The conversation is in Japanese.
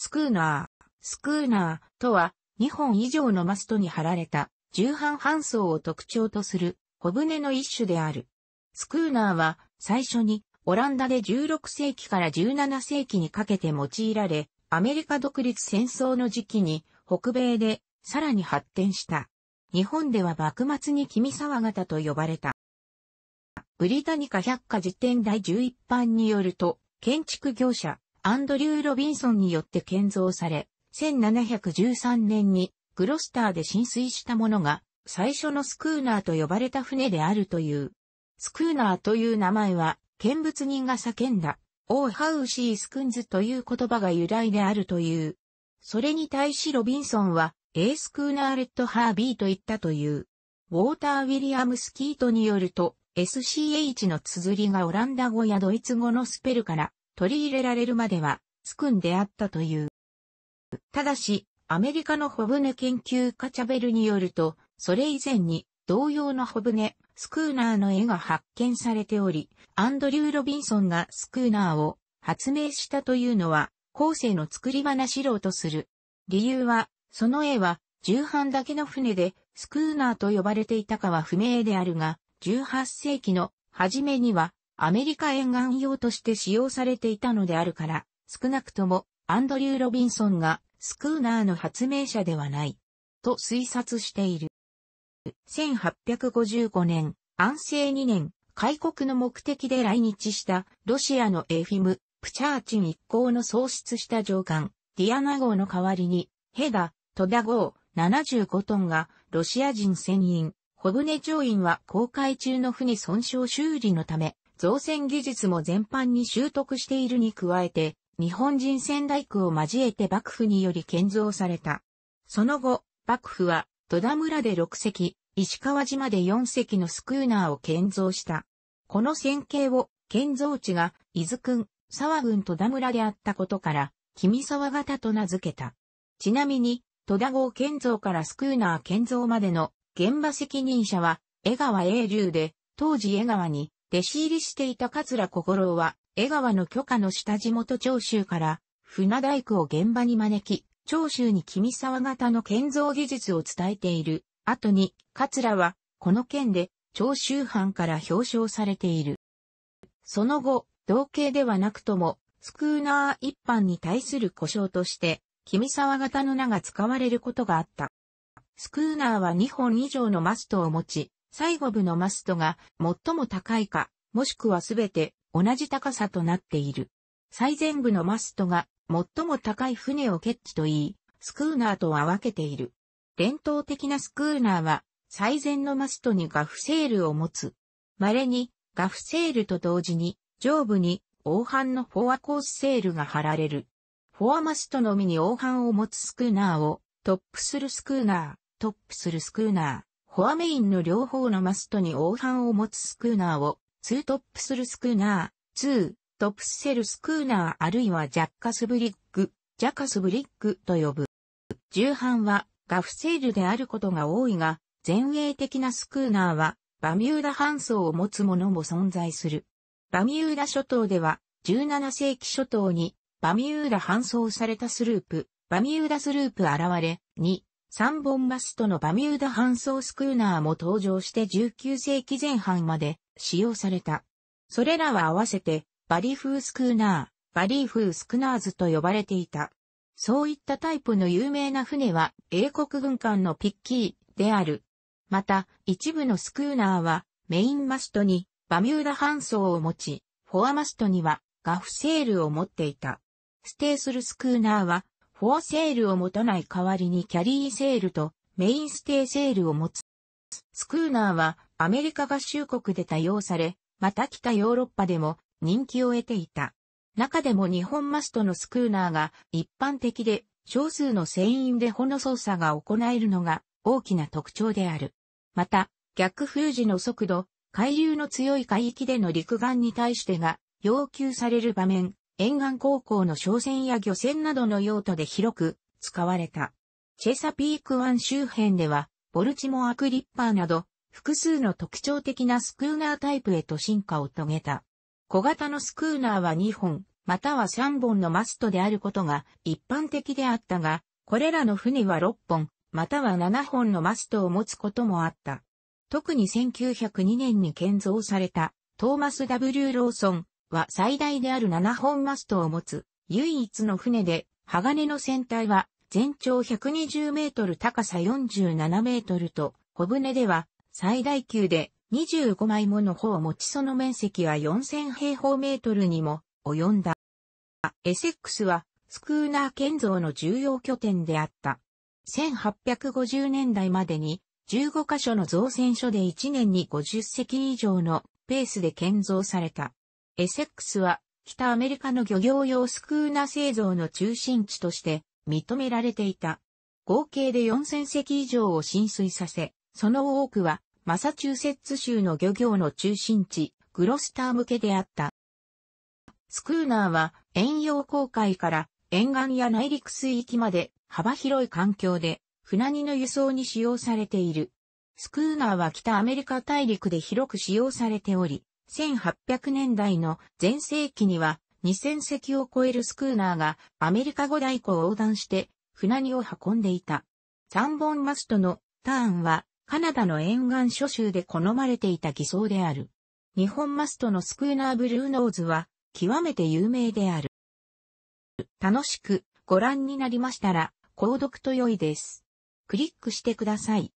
スクーナー。スクーナーとは、2本以上のマストに貼られた、重版搬送を特徴とする、小舟の一種である。スクーナーは、最初に、オランダで16世紀から17世紀にかけて用いられ、アメリカ独立戦争の時期に、北米で、さらに発展した。日本では幕末に君沢型と呼ばれた。ブリタニカ百科事典第11版によると、建築業者、アンドリュー・ロビンソンによって建造され、1713年にグロスターで浸水したものが最初のスクーナーと呼ばれた船であるという。スクーナーという名前は見物人が叫んだオーハウシースクンズという言葉が由来であるという。それに対しロビンソンはエースクーナーレッドハービーと言ったという。ウォーター・ウィリアム・スキートによると SCH の綴りがオランダ語やドイツ語のスペルから取り入れられるまでは、スクンであったという。ただし、アメリカのホブネ研究家チャベルによると、それ以前に同様のホブネ、スクーナーの絵が発見されており、アンドリュー・ロビンソンがスクーナーを発明したというのは、後世の作り話ろうとする。理由は、その絵は、重版だけの船で、スクーナーと呼ばれていたかは不明であるが、18世紀の初めには、アメリカ沿岸用として使用されていたのであるから、少なくともアンドリュー・ロビンソンがスクーナーの発明者ではない、と推察している。1855年、安政2年、開国の目的で来日したロシアのエフィム、プチャーチン一行の創出した上官、ディアナ号の代わりに、ヘダ、トダ号、75トンがロシア人船員、小ネ乗員は航海中の船損傷修理のため、造船技術も全般に習得しているに加えて、日本人仙台区を交えて幕府により建造された。その後、幕府は戸田村で6隻、石川島で4隻のスクーナーを建造した。この線形を建造地が伊豆郡、沢郡戸田村であったことから、君沢型と名付けた。ちなみに、戸田号建造からスクーナー建造までの現場責任者は江川英竜で、当時江川に弟子入りしていた桂小五郎は、江川の許可の下地元長州から、船大工を現場に招き、長州に君沢型の建造技術を伝えている。後に、桂は、この件で、長州藩から表彰されている。その後、同系ではなくとも、スクーナー一般に対する故障として、君沢型の名が使われることがあった。スクーナーは2本以上のマストを持ち、最後部のマストが最も高いか、もしくはすべて同じ高さとなっている。最前部のマストが最も高い船をケッチと言い、スクーナーとは分けている。伝統的なスクーナーは最前のマストにガフセールを持つ。稀にガフセールと同時に上部に黄斑のフォアコースセールが貼られる。フォアマストのみに黄斑を持つスクーナーをトップするスクーナー、トップするスクーナーコアメインの両方のマストに黄斑を持つスクーナーを、ツートップするスクーナー、ツートップセルスクーナーあるいはジャッカスブリック、ジャカスブリックと呼ぶ。重版はガフセールであることが多いが、前衛的なスクーナーはバミューダ搬送を持つものも存在する。バミューダ諸島では17世紀諸島にバミューダ搬送されたスループ、バミューダスループ現れ、2、3本マストのバミューダ搬送スクーナーも登場して19世紀前半まで使用された。それらは合わせてバリ風スクーナー、バリー風スクナーズと呼ばれていた。そういったタイプの有名な船は英国軍艦のピッキーである。また、一部のスクーナーはメインマストにバミューダ搬送を持ち、フォアマストにはガフセールを持っていた。ステーするスクーナーはフォアセールを持たない代わりにキャリーセールとメインステイセールを持つ。スクーナーはアメリカ合衆国で多用され、また北ヨーロッパでも人気を得ていた。中でも日本マストのスクーナーが一般的で少数の船員で炎の操作が行えるのが大きな特徴である。また、逆風時の速度、海流の強い海域での陸岸に対してが要求される場面、沿岸高校の商船や漁船などの用途で広く使われた。チェサピーク湾周辺では、ボルチモアクリッパーなど、複数の特徴的なスクーナータイプへと進化を遂げた。小型のスクーナーは2本、または3本のマストであることが一般的であったが、これらの船は6本、または7本のマストを持つこともあった。特に1902年に建造されたトーマス W. ローソン、は最大である7本マストを持つ唯一の船で、鋼の船体は全長120メートル高さ47メートルと、小舟では最大級で25枚もの帆を持ちその面積は4000平方メートルにも及んだ。エセックスはスクーナー建造の重要拠点であった。1850年代までに15カ所の造船所で1年に50隻以上のペースで建造された。エセックスは北アメリカの漁業用スクーナ製造の中心地として認められていた。合計で4000隻以上を浸水させ、その多くはマサチューセッツ州の漁業の中心地、グロスター向けであった。スクーナーは遠洋航海から沿岸や内陸水域まで幅広い環境で船荷の輸送に使用されている。スクーナーは北アメリカ大陸で広く使用されており、1800年代の前世紀には2000隻を超えるスクーナーがアメリカ五大湖を横断して船荷を運んでいた。3本マストのターンはカナダの沿岸諸州で好まれていた偽装である。日本マストのスクーナーブルーノーズは極めて有名である。楽しくご覧になりましたら、購読と良いです。クリックしてください。